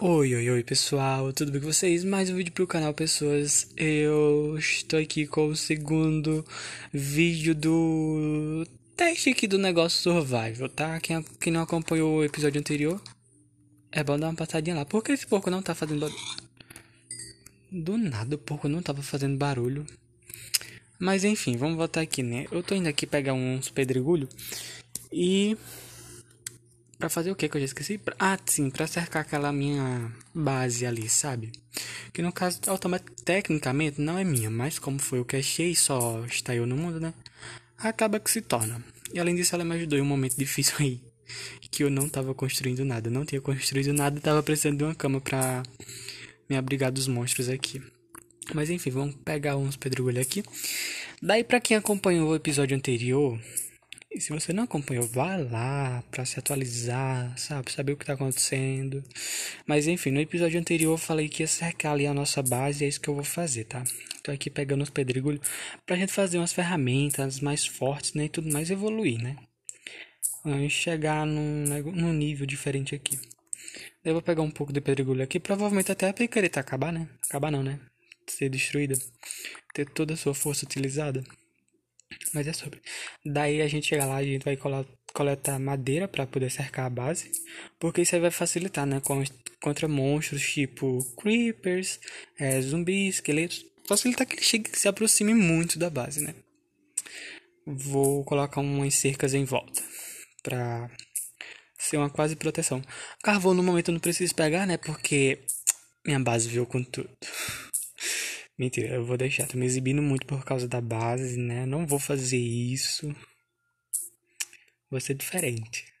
Oi, oi, oi pessoal, tudo bem com vocês? Mais um vídeo pro canal Pessoas. Eu estou aqui com o segundo vídeo do teste aqui do negócio Survival, tá? Quem, quem não acompanhou o episódio anterior, é bom dar uma passadinha lá. Por que esse porco não tá fazendo barulho? Do nada o porco não tava fazendo barulho. Mas enfim, vamos voltar aqui, né? Eu tô indo aqui pegar uns pedregulhos e para fazer o que que eu já esqueci? Ah, sim, para cercar aquela minha base ali, sabe? Que no caso, tecnicamente não é minha, mas como foi o que achei, só está eu no mundo, né? Acaba que se torna. E além disso, ela me ajudou em um momento difícil aí, que eu não tava construindo nada, não tinha construído nada, tava precisando de uma cama para me abrigar dos monstros aqui. Mas enfim, vamos pegar uns pedregulhos aqui. Daí para quem acompanhou o episódio anterior, e se você não acompanhou, vá lá para se atualizar, sabe? Saber o que tá acontecendo. Mas enfim, no episódio anterior eu falei que ia cercar ali a nossa base e é isso que eu vou fazer, tá? Tô aqui pegando os pedregulhos pra gente fazer umas ferramentas mais fortes, né? E tudo mais evoluir, né? A chegar num, num nível diferente aqui. Eu vou pegar um pouco de pedregulho aqui, provavelmente até a picareta acabar, né? Acabar não, né? Ser destruída. Ter toda a sua força utilizada mas é sobre. Daí a gente chega lá e a gente vai coletar madeira para poder cercar a base, porque isso aí vai facilitar, né? Contra monstros tipo creepers, é, zumbis, esqueletos. Facilitar que ele chegue, que se aproxime muito da base, né? Vou colocar umas cercas em volta pra ser uma quase proteção. Carvão no momento eu não preciso pegar, né? Porque minha base veio com tudo. Mentira, eu vou deixar. Tô me exibindo muito por causa da base, né? Não vou fazer isso. Vou ser diferente.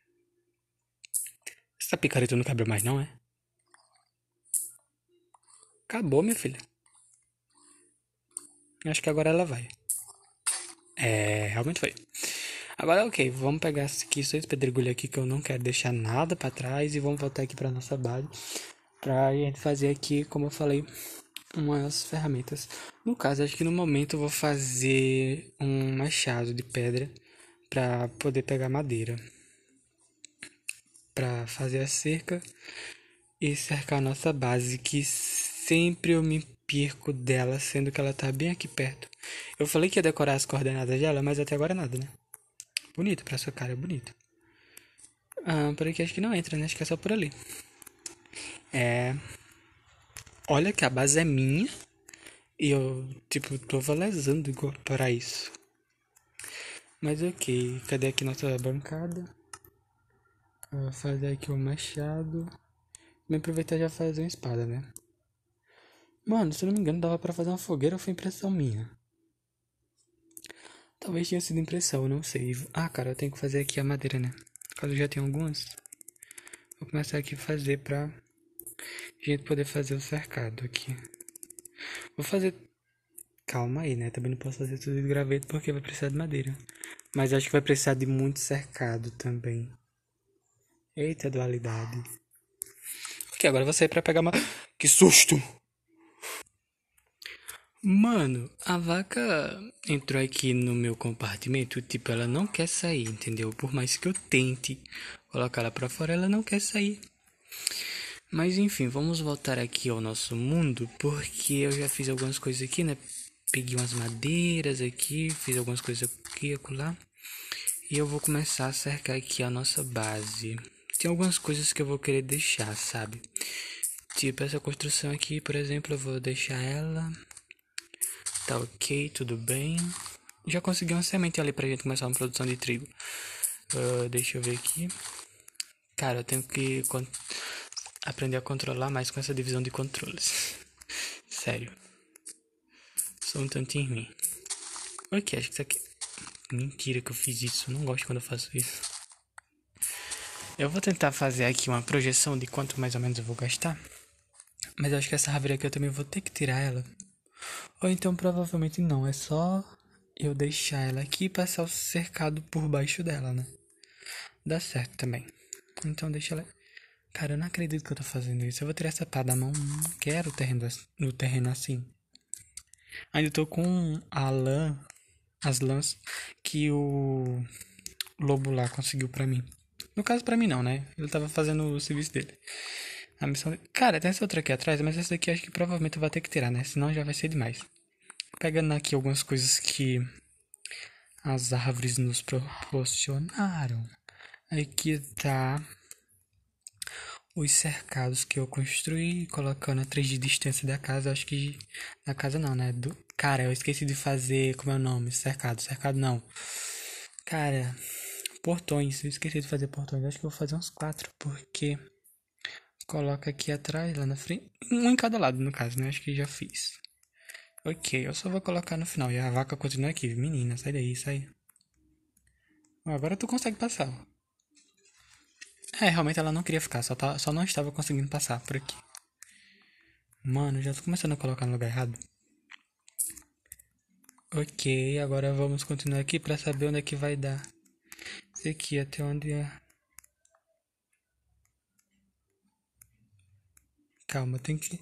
Essa picareta não cabe mais, não é? Acabou, minha filha. Acho que agora ela vai. É, realmente foi. Agora, ok, vamos pegar aqui, só esse pedregulho aqui que eu não quero deixar nada para trás e vamos voltar aqui pra nossa base pra gente fazer aqui, como eu falei, umas ferramentas. No caso, acho que no momento eu vou fazer um machado de pedra para poder pegar madeira para fazer a cerca e cercar a nossa base, que sempre eu me perco dela, sendo que ela tá bem aqui perto. Eu falei que ia decorar as coordenadas dela, mas até agora nada, né? Bonito pra sua cara, é bonito. Ah, por aqui acho que não entra, né? Acho que é só por ali. É olha que a base é minha e eu, tipo, tô valorizando igual para isso. Mas ok, cadê aqui nossa bancada? vou fazer aqui o um machado. Me aproveitar já fazer uma espada, né? Mano, se eu não me engano, dava para fazer uma fogueira ou foi impressão minha? Talvez tenha sido impressão, não sei. Ah, cara, eu tenho que fazer aqui a madeira, né? Caso eu já tenha algumas, vou começar aqui a fazer pra gente poder fazer o cercado aqui. Vou fazer. Calma aí, né? Também não posso fazer tudo de graveto porque vai precisar de madeira. Mas acho que vai precisar de muito cercado também. Eita dualidade. Ok, agora vou sair pra pegar uma. Que susto! Mano, a vaca entrou aqui no meu compartimento, tipo, ela não quer sair, entendeu? Por mais que eu tente colocar ela pra fora, ela não quer sair. Mas enfim, vamos voltar aqui ao nosso mundo, porque eu já fiz algumas coisas aqui, né? Peguei umas madeiras aqui, fiz algumas coisas aqui e lá. E eu vou começar a cercar aqui a nossa base. Tem algumas coisas que eu vou querer deixar, sabe? Tipo essa construção aqui, por exemplo, eu vou deixar ela. Tá ok, tudo bem. Já consegui uma semente ali pra gente começar uma produção de trigo. Uh, deixa eu ver aqui. Cara, eu tenho que aprender a controlar mais com essa divisão de controles. Sério. Sou um tantinho ruim. Ok, acho que isso aqui. Mentira que eu fiz isso. não gosto quando eu faço isso. Eu vou tentar fazer aqui uma projeção de quanto mais ou menos eu vou gastar. Mas eu acho que essa árvore aqui eu também vou ter que tirar ela. Ou então provavelmente não. É só eu deixar ela aqui e passar o cercado por baixo dela, né? Dá certo também. Então deixa ela. Cara, eu não acredito que eu tô fazendo isso. Eu vou tirar essa pá da mão. Não hum, quero o terreno, no terreno assim. Ainda tô com a lã, as lãs que o lobo lá conseguiu para mim. No caso, para mim não, né? Ele tava fazendo o serviço dele. A missão. dele. Cara, tem essa outra aqui atrás, mas essa daqui acho que provavelmente eu vou ter que tirar, né? Senão já vai ser demais. Pegando aqui algumas coisas que as árvores nos proporcionaram. Aqui tá os cercados que eu construí, colocando a três de distância da casa, acho que. Da casa não, né? Do, cara, eu esqueci de fazer. Como é o nome? Cercado, cercado não. Cara, portões. Eu esqueci de fazer portões. Acho que vou fazer uns quatro, porque. Coloca aqui atrás, lá na frente. Um em cada lado, no caso, né? Acho que já fiz. Ok, eu só vou colocar no final. E a vaca continua aqui. Menina, sai daí, sai. Agora tu consegue passar. É, realmente ela não queria ficar, só, tá, só não estava conseguindo passar por aqui. Mano, já tô começando a colocar no lugar errado. Ok, agora vamos continuar aqui para saber onde é que vai dar. Esse aqui até onde é. Calma, tem que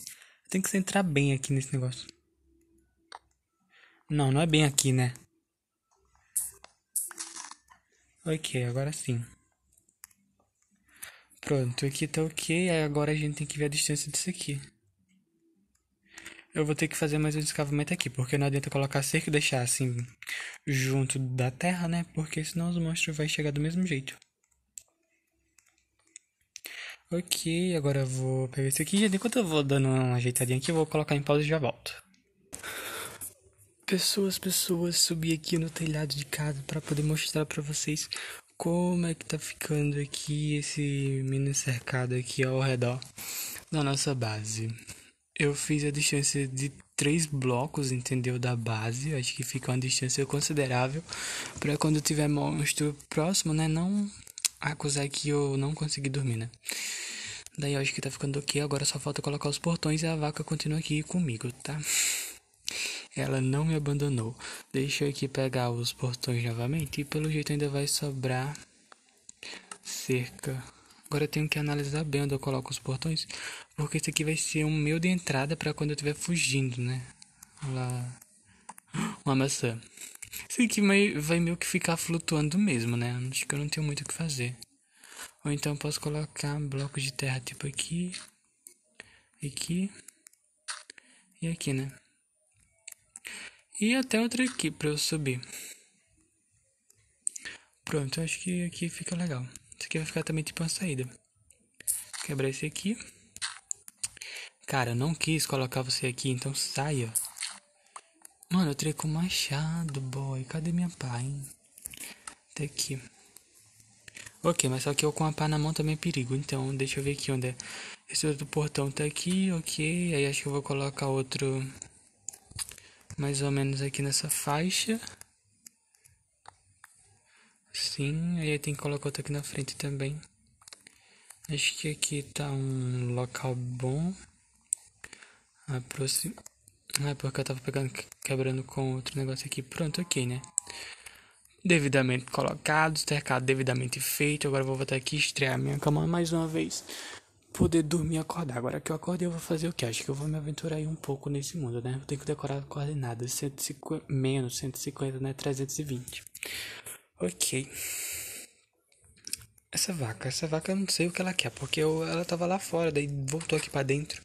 tem que centrar bem aqui nesse negócio. Não, não é bem aqui, né? Ok, agora sim. Pronto, aqui tá ok. agora a gente tem que ver a distância disso aqui. Eu vou ter que fazer mais um escavamento aqui, porque não adianta colocar cerca e deixar assim junto da terra, né? Porque senão os monstros vão chegar do mesmo jeito. Ok, agora eu vou pegar esse aqui. Enquanto eu vou dando uma ajeitadinha aqui, eu vou colocar em pausa e já volto. Pessoas, pessoas, subi aqui no telhado de casa para poder mostrar para vocês como é que tá ficando aqui esse mini cercado aqui ao redor da nossa base. Eu fiz a distância de três blocos, entendeu? Da base, acho que fica uma distância considerável para quando tiver monstro próximo, né? Não acusar que eu não consegui dormir, né? Daí eu acho que tá ficando ok, agora só falta colocar os portões e a vaca continua aqui comigo, tá? Ela não me abandonou. Deixa eu aqui pegar os portões novamente e pelo jeito ainda vai sobrar cerca. Agora eu tenho que analisar bem onde eu coloco os portões, porque isso aqui vai ser um meio de entrada para quando eu estiver fugindo, né? Olha lá. Uma maçã. Isso aqui vai meio que ficar flutuando mesmo, né? Acho que eu não tenho muito o que fazer. Ou então posso colocar um bloco de terra tipo aqui, aqui e aqui, né? E até outra aqui para eu subir. Pronto, acho que aqui fica legal. Isso aqui vai ficar também tipo uma saída. Quebrar esse aqui. Cara, eu não quis colocar você aqui, então saia. Mano, eu treco machado, boy. Cadê minha pá, hein? Até aqui. Ok, mas só que eu com a pá na mão também é perigo. Então, deixa eu ver aqui onde é. Esse outro portão tá aqui, ok. Aí acho que eu vou colocar outro mais ou menos aqui nessa faixa. Sim, aí tem que colocar outra aqui na frente também. Acho que aqui tá um local bom. Aproxima. Ah, porque eu tava pegando, quebrando com outro negócio aqui. Pronto, ok, né? Devidamente colocado, cercado devidamente feito. Agora eu vou voltar aqui e estrear minha cama mais uma vez poder dormir e acordar. Agora que eu acordei, eu vou fazer o que? Acho que eu vou me aventurar aí um pouco nesse mundo, né? Eu tenho que decorar coordenadas. menos 150, né? 320. Ok. Essa vaca, essa vaca eu não sei o que ela quer, porque eu, ela tava lá fora, daí voltou aqui para dentro.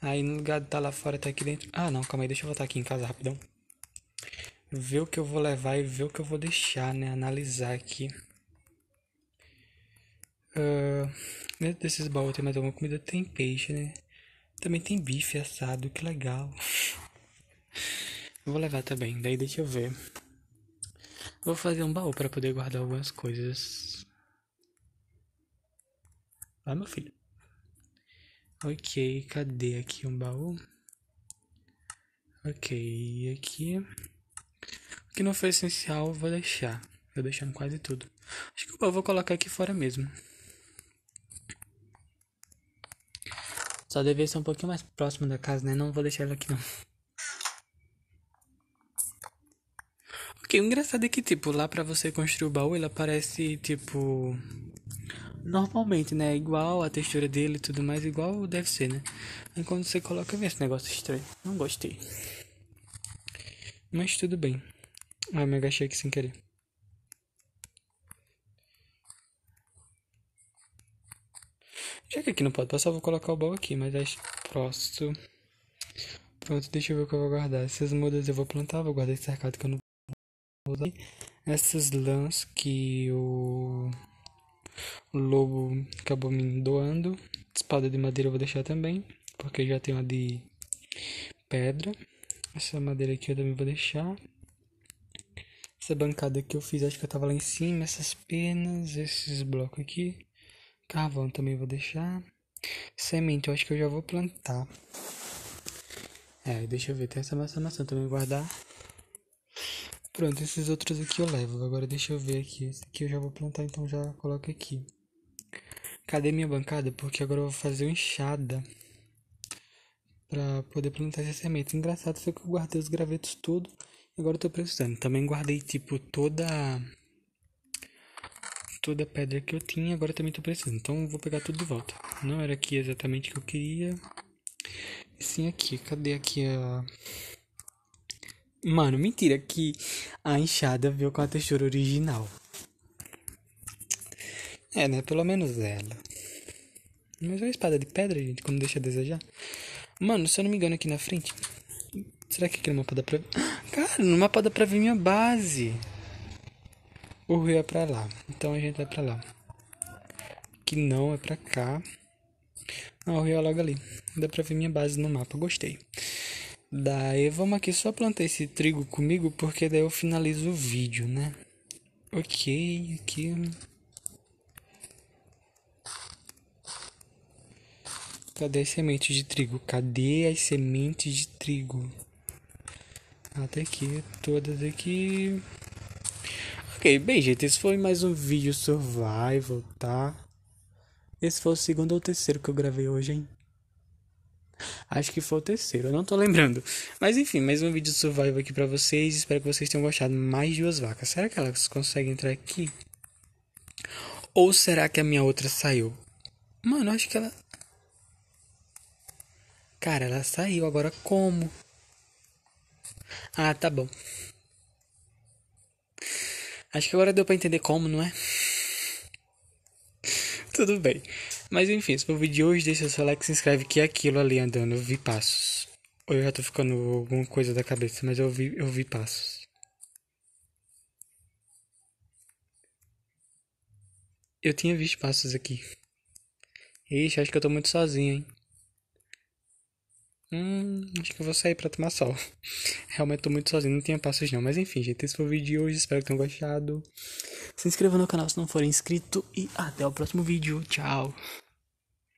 Aí no lugar de tá lá fora, tá aqui dentro. Ah, não, calma aí, deixa eu voltar aqui em casa rapidão. Ver o que eu vou levar e ver o que eu vou deixar, né? Analisar aqui. Uh, desses baús tem mais alguma comida? Tem peixe, né? Também tem bife assado, que legal. Vou levar também, daí deixa eu ver. Vou fazer um baú para poder guardar algumas coisas. Vai, ah, meu filho. Ok, cadê aqui um baú? Ok, aqui. O que não foi essencial, vou deixar. Vou deixando quase tudo. Acho que eu vou colocar aqui fora mesmo. Só deveria ser um pouquinho mais próximo da casa, né? Não vou deixar ela aqui, não. O que o engraçado é que, tipo, lá pra você construir o baú, ele aparece, tipo... Normalmente, né? Igual a textura dele e tudo mais, igual deve ser, né? Aí quando você coloca, vem esse negócio estranho. Não gostei. Mas tudo bem. Ah, me agachei aqui sem querer. Já que aqui não pode passar, vou colocar o baú aqui, mas é próximo. Pronto, deixa eu ver o que eu vou guardar. Essas mudas eu vou plantar, vou guardar esse cercado que eu não vou usar. Essas lãs que o... o lobo acabou me doando. Espada de madeira eu vou deixar também, porque já tem uma de pedra. Essa madeira aqui eu também vou deixar. Essa bancada que eu fiz, acho que eu tava lá em cima. Essas penas, esses blocos aqui. Carvão também vou deixar. Semente, eu acho que eu já vou plantar. É, deixa eu ver. Tem essa maçã, maçã também guardar. Pronto, esses outros aqui eu levo. Agora deixa eu ver aqui. Esse aqui eu já vou plantar, então já coloco aqui. Cadê minha bancada? Porque agora eu vou fazer uma enxada. Pra poder plantar essas sementes. Engraçado foi que eu guardei os gravetos tudo. Agora eu tô precisando. Também guardei, tipo, toda toda a pedra que eu tinha, agora também estou precisando. Então vou pegar tudo de volta. Não era aqui exatamente que eu queria. E sim aqui. Cadê aqui a. Mano, mentira que a enxada veio com a textura original. É, né? Pelo menos ela. Mas é uma espada de pedra, gente, como deixa a desejar. Mano, se eu não me engano aqui na frente. Será que aqui no é mapa dá pra ver? Cara, no é mapa dá pra ver minha base. O rio é pra lá. Então a gente vai pra lá. Que não é pra cá. Não, o rio é logo ali. Dá pra ver minha base no mapa. Gostei. Daí vamos aqui só plantar esse trigo comigo. Porque daí eu finalizo o vídeo, né? Ok, aqui. Cadê as sementes de trigo? Cadê as sementes de trigo? Até aqui, todas aqui. Ok, bem gente, esse foi mais um vídeo survival, tá? Esse foi o segundo ou terceiro que eu gravei hoje, hein? Acho que foi o terceiro, eu não tô lembrando. Mas enfim, mais um vídeo survival aqui pra vocês. Espero que vocês tenham gostado. Mais duas vacas. Será que elas conseguem entrar aqui? Ou será que a minha outra saiu? Mano, acho que ela... Cara, ela saiu. Agora como? Ah, tá bom. Acho que agora deu para entender como, não é? Tudo bem. Mas enfim, esse foi o vídeo de hoje. Deixa o seu like, se inscreve que é aquilo ali andando. Eu vi passos. Ou eu já tô ficando alguma coisa da cabeça, mas eu vi, eu vi passos. Eu tinha visto passos aqui. Ixi, acho que eu tô muito sozinho, hein? Hum, acho que eu vou sair pra tomar sol. Realmente tô muito sozinho, não tinha passos não. Mas enfim, gente, esse foi o vídeo de hoje. Espero que tenham gostado. Se inscreva no canal se não for inscrito. E até o próximo vídeo. Tchau.